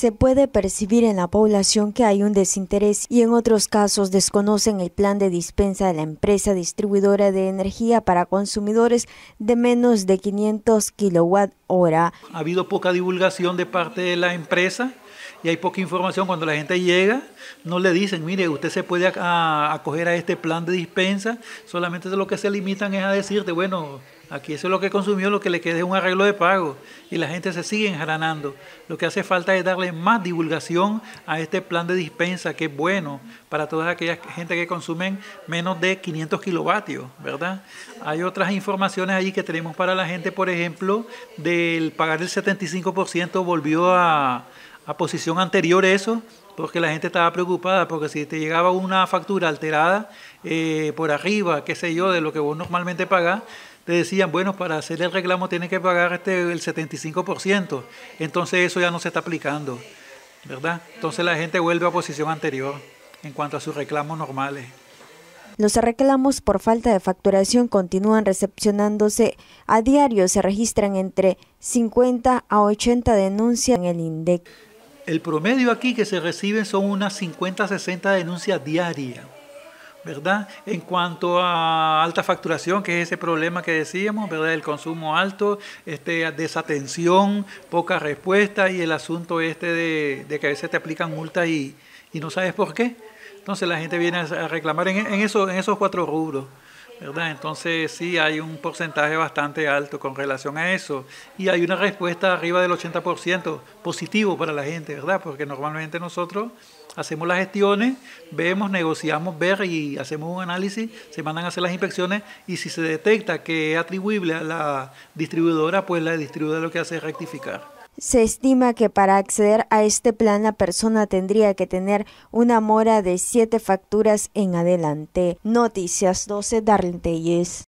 se puede percibir en la población que hay un desinterés y en otros casos desconocen el plan de dispensa de la empresa distribuidora de energía para consumidores de menos de 500 kilowatt hora. Ha habido poca divulgación de parte de la empresa y hay poca información. Cuando la gente llega, no le dicen, mire, usted se puede acoger a este plan de dispensa, solamente lo que se limitan es a decirte, bueno, Aquí eso es lo que consumió, lo que le queda es un arreglo de pago y la gente se sigue enjaranando. Lo que hace falta es darle más divulgación a este plan de dispensa que es bueno para todas aquellas gente que consumen menos de 500 kilovatios, ¿verdad? Hay otras informaciones ahí que tenemos para la gente, por ejemplo, del pagar el 75% volvió a, posición anterior eso, porque la gente estaba preocupada, porque si te llegaba una factura alterada eh, por arriba, qué sé yo, de lo que vos normalmente pagás, decían, bueno, para hacer el reclamo tiene que pagar este, el 75%, entonces eso ya no se está aplicando, ¿verdad? Entonces la gente vuelve a posición anterior en cuanto a sus reclamos normales. Los reclamos por falta de facturación continúan recepcionándose. A diario se registran entre 50 a 80 denuncias en el INDEC. El promedio aquí que se reciben son unas 50 a 60 denuncias diarias. ¿verdad? En cuanto a alta facturación, que es ese problema que decíamos, ¿verdad? El consumo alto, este, desatención, poca respuesta y el asunto este de, que a veces te aplican multas y, y, no sabes por qué. Entonces la gente viene a reclamar en, eso, en esos cuatro rubros. ¿verdad? Entonces sí hay un porcentaje bastante alto con relación a eso y hay una respuesta arriba del 80% positivo para la gente, ¿verdad? Porque normalmente nosotros hacemos las gestiones, vemos, negociamos, ver y hacemos un análisis, se mandan a hacer las inspecciones y si se detecta que es atribuible a la distribuidora, pues la distribuidora lo que hace es rectificar. Se estima que para acceder a este plan la persona tendría que tener una mora de siete facturas en adelante. Noticias 12 Darlentelles